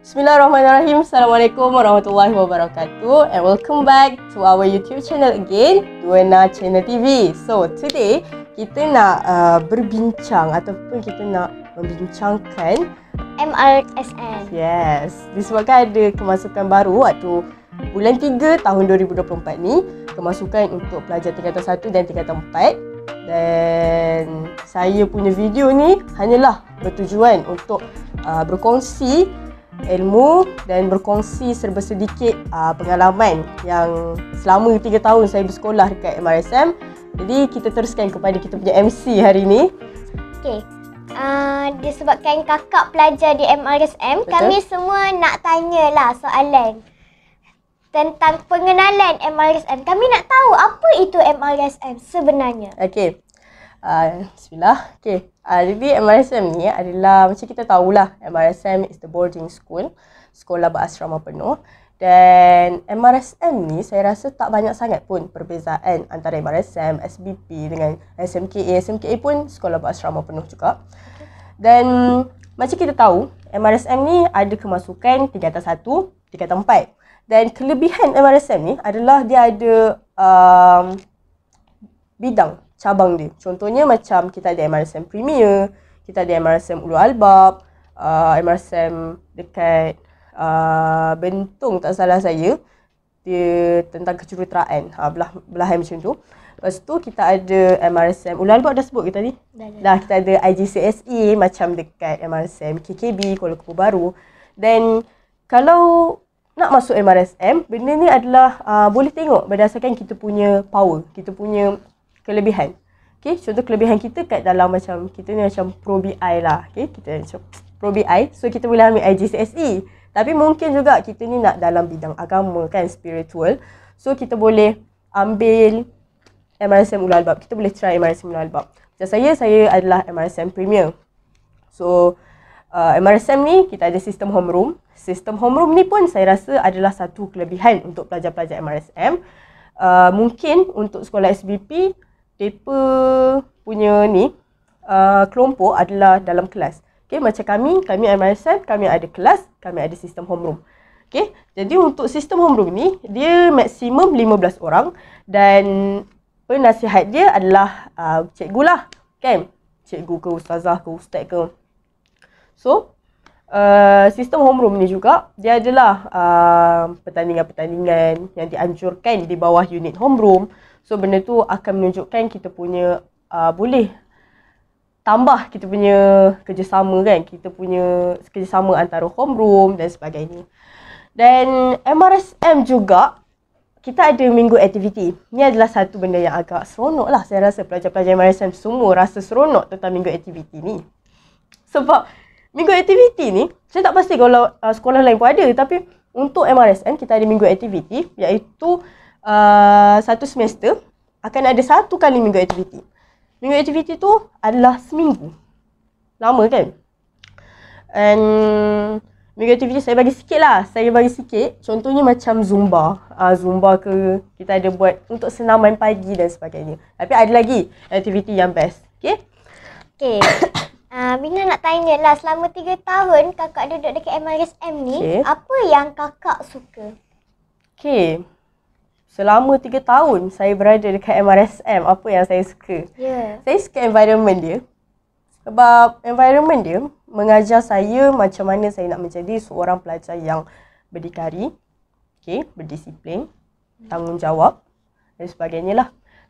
Bismillahirrahmanirrahim. Assalamualaikum warahmatullahi wabarakatuh and welcome back to our YouTube channel again, Duena Channel TV. So, today kita nak uh, berbincang ataupun kita nak membincangkan MRSN. Yes. Disebabkan ada kemasukan baru waktu bulan 3 tahun 2024 ni, kemasukan untuk pelajar tingkatan 1 dan tingkatan 4. Dan saya punya video ni hanyalah bertujuan untuk uh, berkongsi ilmu dan berkongsi serba sedikit uh, pengalaman yang selama 3 tahun saya bersekolah dekat MRSM. Jadi kita teruskan kepada kita punya MC hari ini. Okey. Uh, disebabkan kakak pelajar di MRSM, Betul. kami semua nak tanyalah soalan tentang pengenalan MRSM. Kami nak tahu apa itu MRSM sebenarnya. Okey. Ah, bismillah. Okay. Uh, jadi MRSM ni adalah macam kita tahulah MRSM is the boarding school. Sekolah berasrama penuh. Dan MRSM ni saya rasa tak banyak sangat pun perbezaan antara MRSM, SBP dengan SMKA. SMKA pun sekolah berasrama penuh juga. Dan macam kita tahu, MRSM ni ada kemasukan tingkatan 1, tingkatan 4. Dan kelebihan MRSM ni adalah dia ada um, bidang cabang dia. Contohnya macam kita ada MRSM Premier, kita ada MRSM Ulu Albab, uh, MRSM dekat uh, Bentong tak salah saya. Dia tentang kejuruteraan. Ha, belah, belah macam tu. Lepas tu kita ada MRSM. Ulu Albab dah sebut ke tadi? Dah, kita ada IGCSE macam dekat MRSM KKB, Kuala Kepu Baru. Then kalau nak masuk MRSM, benda ni adalah uh, boleh tengok berdasarkan kita punya power. Kita punya kelebihan. Okay, contoh kelebihan kita kat dalam macam kita ni macam pro BI lah. Okay, kita macam pro BI. So, kita boleh ambil IGCSE. Tapi mungkin juga kita ni nak dalam bidang agama kan, spiritual. So, kita boleh ambil MRSM Ulu bab. Kita boleh try MRSM Ulu bab. Macam saya, saya adalah MRSM Premier. So, uh, MRSM ni kita ada sistem homeroom. Sistem homeroom ni pun saya rasa adalah satu kelebihan untuk pelajar-pelajar MRSM. Uh, mungkin untuk sekolah SBP, paper punya ni uh, kelompok adalah dalam kelas. Okay, macam kami, kami MISN, kami ada kelas, kami ada sistem homeroom. Okay, jadi untuk sistem homeroom ni, dia maksimum 15 orang dan penasihat dia adalah uh, cikgu lah. Kan? Cikgu ke ustazah ke ustaz ke. So, uh, sistem homeroom ni juga, dia adalah uh, pertandingan-pertandingan yang dianjurkan di bawah unit homeroom. So benda tu akan menunjukkan kita punya uh, boleh tambah kita punya kerjasama kan. Kita punya kerjasama antara homeroom dan sebagainya. Dan MRSM juga kita ada minggu aktiviti. ini adalah satu benda yang agak seronok lah. Saya rasa pelajar-pelajar MRSM semua rasa seronok tentang minggu aktiviti ni. Sebab minggu aktiviti ni, saya tak pasti kalau uh, sekolah lain pun ada. Tapi untuk MRSM, kita ada minggu aktiviti iaitu uh, satu semester akan ada satu kali minggu aktiviti. Minggu aktiviti tu adalah seminggu. Lama kan? And minggu aktiviti saya bagi sikit lah. Saya bagi sikit. Contohnya macam Zumba. Uh, Zumba ke kita ada buat untuk senaman pagi dan sebagainya. Tapi ada lagi aktiviti yang best. Okay? Okay. Uh, ah, Bina nak tanya lah, selama tiga tahun kakak duduk dekat MRSM ni, okay. apa yang kakak suka? Okay, selama tiga tahun saya berada dekat MRSM apa yang saya suka. Yeah. Saya suka environment dia. Sebab environment dia mengajar saya macam mana saya nak menjadi seorang pelajar yang berdikari, okay, berdisiplin, tanggungjawab dan sebagainya lah.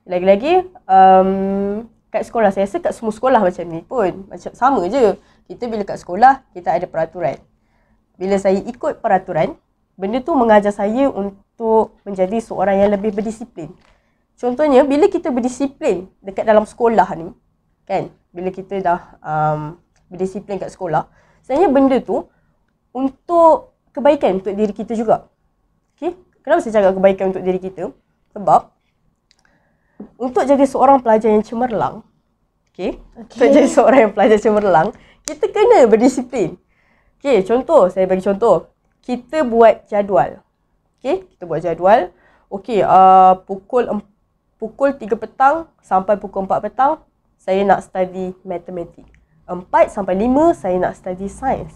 Lagi-lagi, um, kat sekolah saya rasa kat semua sekolah macam ni pun. Macam sama je. Kita bila kat sekolah, kita ada peraturan. Bila saya ikut peraturan, benda tu mengajar saya untuk menjadi seorang yang lebih berdisiplin. Contohnya, bila kita berdisiplin dekat dalam sekolah ni, kan, bila kita dah um, berdisiplin kat sekolah, sebenarnya benda tu untuk kebaikan untuk diri kita juga. Okay? Kenapa saya cakap kebaikan untuk diri kita? Sebab, untuk jadi seorang pelajar yang cemerlang, okay, okay. untuk jadi seorang yang pelajar cemerlang, kita kena berdisiplin. Okay, contoh, saya bagi contoh kita buat jadual. Okey, kita buat jadual. Okey, uh, pukul pukul 3 petang sampai pukul 4 petang saya nak study matematik. 4 sampai 5 saya nak study sains.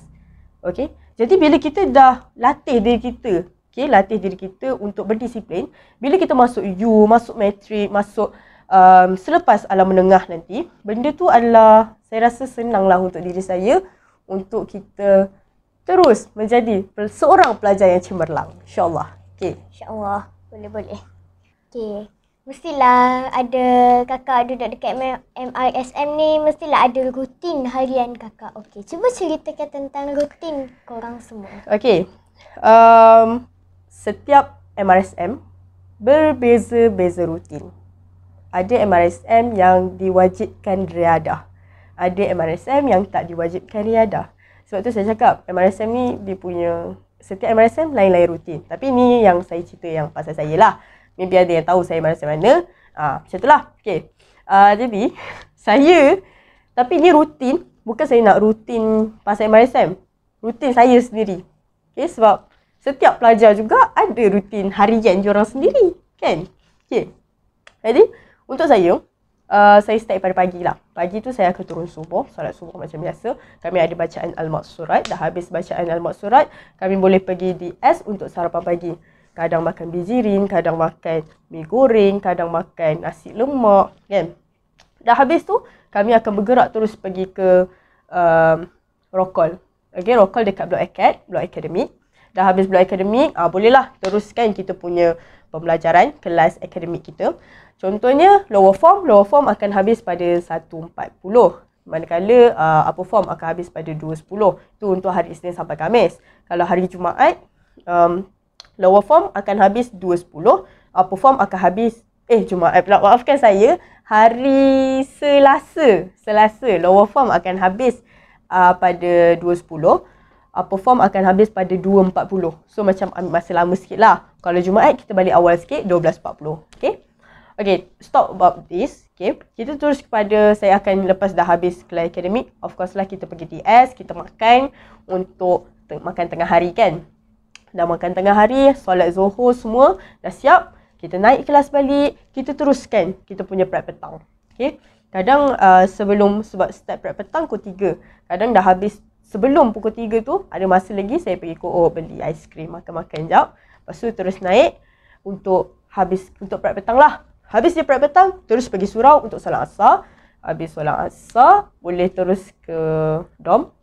Okey. Jadi bila kita dah latih diri kita, okey, latih diri kita untuk berdisiplin, bila kita masuk U, masuk matrik, masuk um, selepas alam menengah nanti, benda tu adalah saya rasa senanglah untuk diri saya untuk kita terus menjadi seorang pelajar yang cemerlang. InsyaAllah. Okay. InsyaAllah. Boleh-boleh. Okay. Mestilah ada kakak duduk dekat MRSM ni, mestilah ada rutin harian kakak. Okey, cuba ceritakan tentang rutin korang semua. Okey, um, setiap MRSM berbeza-beza rutin. Ada MRSM yang diwajibkan riadah. Ada MRSM yang tak diwajibkan riadah. Sebab tu saya cakap MRSM ni dia punya setiap MRSM lain-lain rutin. Tapi ni yang saya cerita yang pasal saya lah. Maybe ada yang tahu saya MRSM mana. Ah, ha, macam itulah. Okay. Uh, jadi, saya tapi ni rutin. Bukan saya nak rutin pasal MRSM. Rutin saya sendiri. Okay, sebab setiap pelajar juga ada rutin harian orang sendiri. Kan? Okay. Jadi, untuk saya, uh, saya start pada pagi lah. Pagi tu saya akan turun subuh, solat subuh macam biasa. Kami ada bacaan Al-Maksurat. Dah habis bacaan Al-Maksurat, kami boleh pergi di S untuk sarapan pagi. Kadang makan bijirin, kadang makan mi goreng, kadang makan nasi lemak. Kan? Dah habis tu, kami akan bergerak terus pergi ke uh, Rokol. Okay, Rokol dekat Blok Akad, Blok Akademik dah habis belajar akademik, ah bolehlah teruskan kita punya pembelajaran kelas akademik kita. Contohnya, lower form. Lower form akan habis pada 1.40. Manakala uh, upper form akan habis pada 2.10. tu untuk hari Isnin sampai Khamis. Kalau hari Jumaat, um, lower form akan habis 2.10. Upper form akan habis, eh Jumaat pula, maafkan saya. Hari Selasa, Selasa, lower form akan habis uh, pada 2.10 uh, perform akan habis pada 2.40. So macam ambil um, masa lama sikit lah. Kalau Jumaat kita balik awal sikit 12.40. Okay. Okay, stop about this. Okay, kita terus kepada saya akan lepas dah habis kelas akademik. Of course lah kita pergi DS, kita makan untuk te- makan tengah hari kan. Dah makan tengah hari, solat zuhur semua dah siap. Kita naik kelas balik, kita teruskan kita punya prep petang. Okay, kadang uh, sebelum sebab start prep petang kot 3. Kadang dah habis sebelum pukul 3 tu ada masa lagi saya pergi KO beli aiskrim makan-makan jap. Lepas tu terus naik untuk habis untuk prep petang lah. Habis dia prep petang terus pergi surau untuk solat asar. Habis solat asar boleh terus ke dom.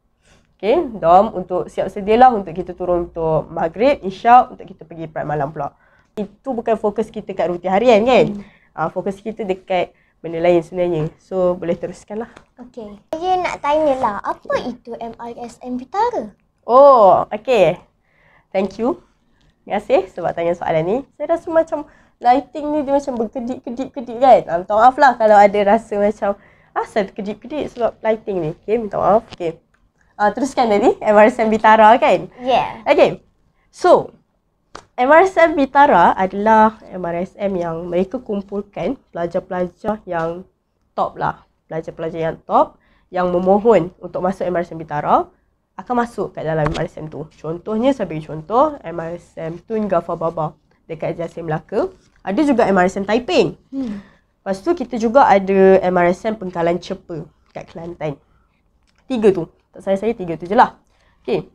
Okay, dom untuk siap sedialah untuk kita turun untuk maghrib, insya' untuk kita pergi prep malam pula. Itu bukan fokus kita kat rutin harian kan? Hmm. Uh, fokus kita dekat benda lain sebenarnya. So boleh teruskan lah. Okay. Saya nak tanya lah, apa itu MRSM Bitara? Oh, okay. Thank you. Terima kasih sebab tanya soalan ni. Saya rasa macam lighting ni dia macam berkedip-kedip-kedip kan. Ah, minta maaf lah kalau ada rasa macam, ah saya kedip sebab lighting ni. Okay, minta maaf. Okay. Ah, teruskan tadi, MRSM Bitara kan? Yeah. Okay. So, MRSM Vitara adalah MRSM yang mereka kumpulkan pelajar-pelajar yang top lah. Pelajar-pelajar yang top yang memohon untuk masuk MRSM Vitara akan masuk kat dalam MRSM tu. Contohnya, saya beri contoh MRSM Tun Gafar Baba dekat Jasin Melaka. Ada juga MRSM Taiping. Hmm. Lepas tu kita juga ada MRSM Pengkalan Cepa kat Kelantan. Tiga tu. Tak saya saya tiga tu je lah. Okay.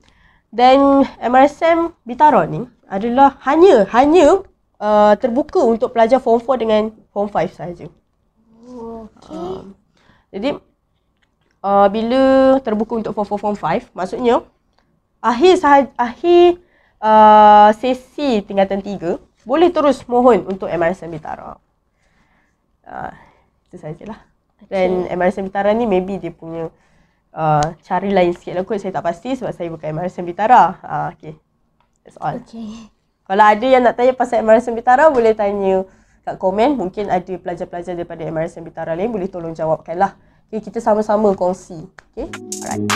dan MRSM Bitaro ni adalah hanya hanya uh, terbuka untuk pelajar form 4 dengan form 5 saja. Oh, Okay. Uh, um, jadi uh, bila terbuka untuk form 4 form 5 maksudnya akhir sahaja, akhir uh, sesi tingkatan 3 boleh terus mohon untuk MRSM Bintara. Uh, itu sajalah. Dan okay. MRSM Bintara ni maybe dia punya uh, cari lain sikit lah kot. Saya tak pasti sebab saya bukan MRSM Bintara. Uh, ah, okay. That's all. Okay. Kalau ada yang nak tanya pasal MRSM Bitara, boleh tanya kat komen. Mungkin ada pelajar-pelajar daripada MRSM Bitara lain, boleh tolong jawabkanlah. Okay, kita sama-sama kongsi. Okay, alright.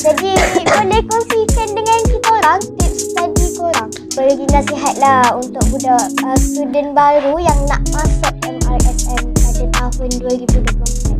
Jadi, boleh kongsikan dengan kita orang tips tadi korang. Boleh bagi lah untuk budak uh, student baru yang nak masuk MRSM pada tahun 2024.